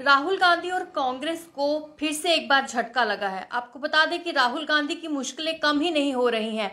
राहुल गांधी और कांग्रेस को फिर से एक बार झटका लगा है आपको बता दें कि राहुल गांधी की मुश्किलें कम ही नहीं हो रही हैं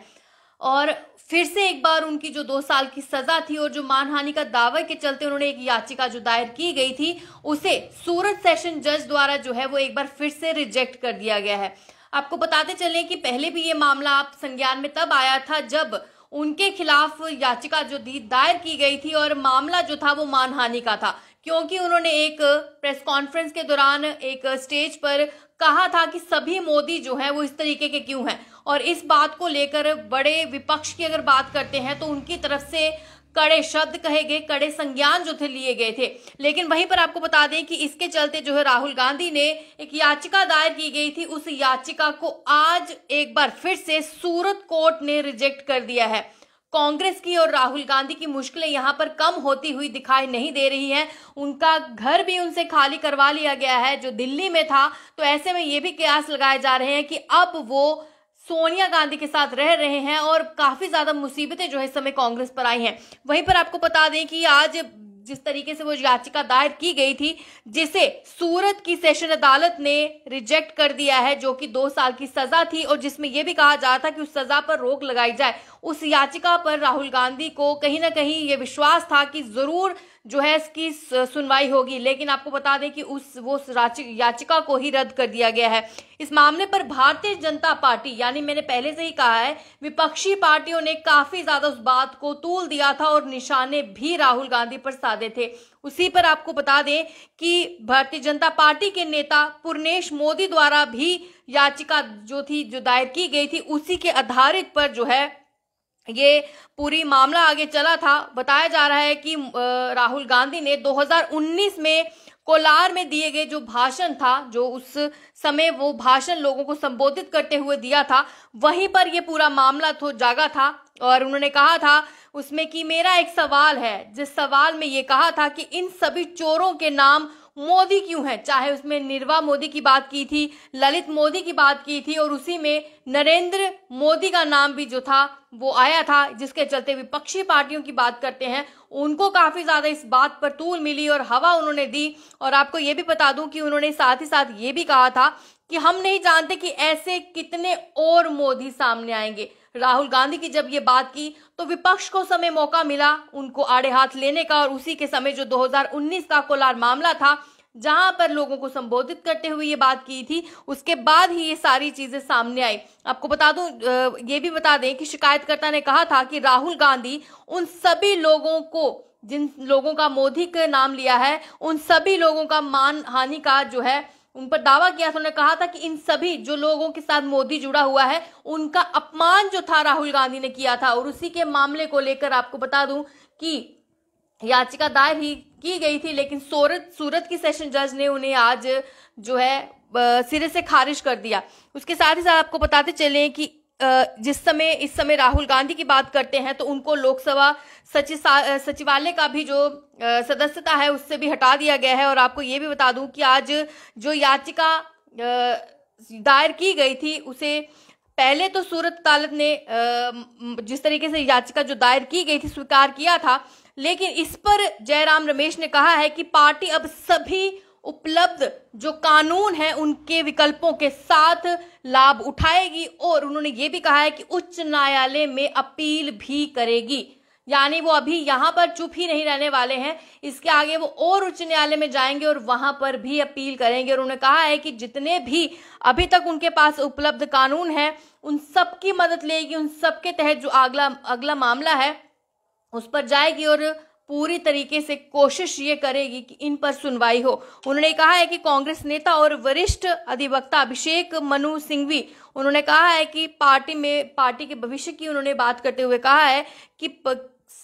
और फिर से एक बार उनकी जो दो साल की सजा थी और जो मानहानि का दावा के चलते उन्होंने एक याचिका जो दायर की गई थी उसे सूरत सेशन जज द्वारा जो है वो एक बार फिर से रिजेक्ट कर दिया गया है आपको बताते चलें कि पहले भी ये मामला आप संज्ञान में तब आया था जब उनके खिलाफ याचिका जो दायर की गई थी और मामला जो था वो मानहानि का था क्योंकि उन्होंने एक प्रेस कॉन्फ्रेंस के दौरान एक स्टेज पर कहा था कि सभी मोदी जो हैं वो इस तरीके के क्यों हैं और इस बात को लेकर बड़े विपक्ष की अगर बात करते हैं तो उनकी तरफ से कड़े शब्द कहे गए कड़े संज्ञान जो थे लिए गए थे लेकिन वहीं पर आपको बता दें कि इसके चलते जो है राहुल गांधी ने एक याचिका दायर की गई थी उस याचिका को आज एक बार फिर से सूरत कोर्ट ने रिजेक्ट कर दिया है कांग्रेस की और राहुल गांधी की मुश्किलें यहां पर कम होती हुई दिखाई नहीं दे रही हैं उनका घर भी उनसे खाली करवा लिया गया है जो दिल्ली में था तो ऐसे में ये भी कयास लगाए जा रहे हैं कि अब वो सोनिया गांधी के साथ रह रहे हैं और काफी ज्यादा मुसीबतें जो है इस समय कांग्रेस पर आई हैं वहीं पर आपको बता दें कि आज जिस तरीके से वो याचिका दायर की गई थी जिसे सूरत की सेशन अदालत ने रिजेक्ट कर दिया है जो कि दो साल की सजा थी और जिसमें यह भी कहा जा रहा था कि उस सजा पर रोक लगाई जाए उस याचिका पर राहुल गांधी को कहीं ना कहीं ये विश्वास था कि जरूर जो है इसकी सुनवाई होगी लेकिन आपको बता दें कि उस वो याचिका को ही रद्द कर दिया गया है इस मामले पर भारतीय जनता पार्टी यानी मैंने पहले से ही कहा है विपक्षी पार्टियों ने काफी ज्यादा उस बात को तूल दिया था और निशाने भी राहुल गांधी पर साधे थे उसी पर आपको बता दें कि भारतीय जनता पार्टी के नेता पूर्णेश मोदी द्वारा भी याचिका जो थी जो दायर की गई थी उसी के आधारित पर जो है ये पूरी मामला आगे चला था बताया जा रहा है कि राहुल गांधी ने 2019 में कोलार में दिए गए जो भाषण था जो उस समय वो भाषण लोगों को संबोधित करते हुए दिया था वहीं पर ये पूरा मामला तो जागा था और उन्होंने कहा था उसमें कि मेरा एक सवाल है जिस सवाल में ये कहा था कि इन सभी चोरों के नाम मोदी क्यों है चाहे उसमें निर्वा मोदी की बात की थी ललित मोदी की बात की थी और उसी में नरेंद्र मोदी का नाम भी जो था वो आया था जिसके चलते विपक्षी पार्टियों की बात करते हैं उनको काफी ज्यादा इस बात पर तूल मिली और हवा उन्होंने दी और आपको ये भी बता दूं कि उन्होंने साथ ही साथ ये भी कहा था कि हम नहीं जानते कि ऐसे कितने और मोदी सामने आएंगे राहुल गांधी की जब ये बात की तो विपक्ष को समय मौका मिला उनको आड़े हाथ लेने का और उसी के समय जो 2019 का कोलार मामला था जहां पर लोगों को संबोधित करते हुए ये बात की थी उसके बाद ही ये सारी चीजें सामने आई आपको बता दूं ये भी बता दें कि शिकायतकर्ता ने कहा था कि राहुल गांधी उन सभी लोगों को जिन लोगों का मोदी का नाम लिया है उन सभी लोगों का मान हानि का जो है उन पर दावा किया था उन्होंने कहा था कि इन सभी जो लोगों के साथ मोदी जुड़ा हुआ है उनका अपमान जो था राहुल गांधी ने किया था और उसी के मामले को लेकर आपको बता दूं कि याचिका दायर ही की गई थी लेकिन सूरत सूरत की सेशन जज ने उन्हें आज जो है सिरे से खारिज कर दिया उसके साथ ही साथ आपको बताते चले कि जिस समय इस समय राहुल गांधी की बात करते हैं तो उनको लोकसभा सचिवालय का भी जो सदस्यता है उससे भी हटा दिया गया है और आपको ये भी बता दूं कि आज जो याचिका दायर की गई थी उसे पहले तो सूरत अदालत ने जिस तरीके से याचिका जो दायर की गई थी स्वीकार किया था लेकिन इस पर जयराम रमेश ने कहा है कि पार्टी अब सभी उपलब्ध जो कानून है उनके विकल्पों के साथ लाभ उठाएगी और उन्होंने ये भी कहा है कि उच्च न्यायालय में अपील भी करेगी यानी वो अभी यहाँ पर चुप ही नहीं रहने वाले हैं इसके आगे वो और उच्च न्यायालय में जाएंगे और वहां पर भी अपील करेंगे और उन्होंने कहा है कि जितने भी अभी तक उनके पास उपलब्ध कानून है उन सबकी मदद लेगी उन सबके तहत जो अगला अगला मामला है उस पर जाएगी और पूरी तरीके से कोशिश ये करेगी कि इन पर सुनवाई हो उन्होंने कहा है कि कांग्रेस नेता और वरिष्ठ अधिवक्ता अभिषेक मनु सिंघवी उन्होंने कहा है कि पार्टी में पार्टी के भविष्य की उन्होंने बात करते हुए कहा है कि प...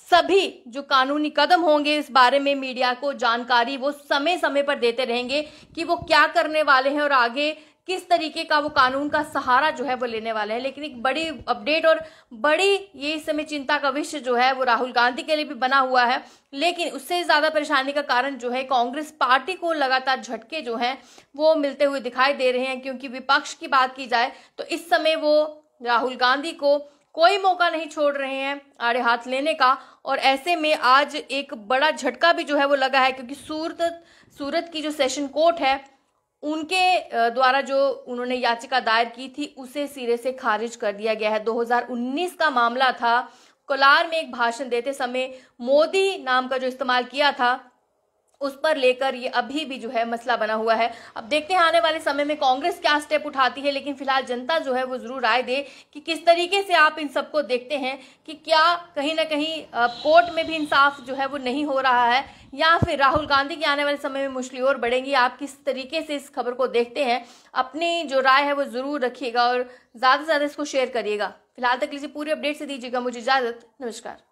सभी जो कानूनी कदम होंगे इस बारे में मीडिया को जानकारी वो समय समय पर देते रहेंगे कि वो क्या करने वाले हैं और आगे किस तरीके का वो कानून का सहारा जो है वो लेने वाले हैं लेकिन एक बड़ी अपडेट और बड़ी ये इस समय चिंता का विषय जो है वो राहुल गांधी के लिए भी बना हुआ है लेकिन उससे ज़्यादा परेशानी का कारण जो है कांग्रेस पार्टी को लगातार झटके जो हैं वो मिलते हुए दिखाई दे रहे हैं क्योंकि विपक्ष की बात की जाए तो इस समय वो राहुल गांधी को कोई मौका नहीं छोड़ रहे हैं आड़े हाथ लेने का और ऐसे में आज एक बड़ा झटका भी जो है वो लगा है क्योंकि सूरत सूरत की जो सेशन कोर्ट है उनके द्वारा जो उन्होंने याचिका दायर की थी उसे सिरे से खारिज कर दिया गया है 2019 का मामला था कोलार में एक भाषण देते समय मोदी नाम का जो इस्तेमाल किया था उस पर लेकर ये अभी भी जो है मसला बना हुआ है अब देखते हैं आने वाले समय में कांग्रेस क्या स्टेप उठाती है लेकिन फिलहाल जनता जो है वो जरूर राय दे कि किस तरीके से आप इन सबको देखते हैं कि क्या कहीं ना कहीं कोर्ट में भी इंसाफ जो है वो नहीं हो रहा है या फिर राहुल गांधी की आने वाले समय में मुश्किल और बढ़ेंगी आप किस तरीके से इस खबर को देखते हैं अपनी जो राय है वो जरूर रखिएगा और ज़्यादा से ज़्यादा इसको शेयर करिएगा फिलहाल तक लीजिए पूरी अपडेट से दीजिएगा मुझे इजाज़त नमस्कार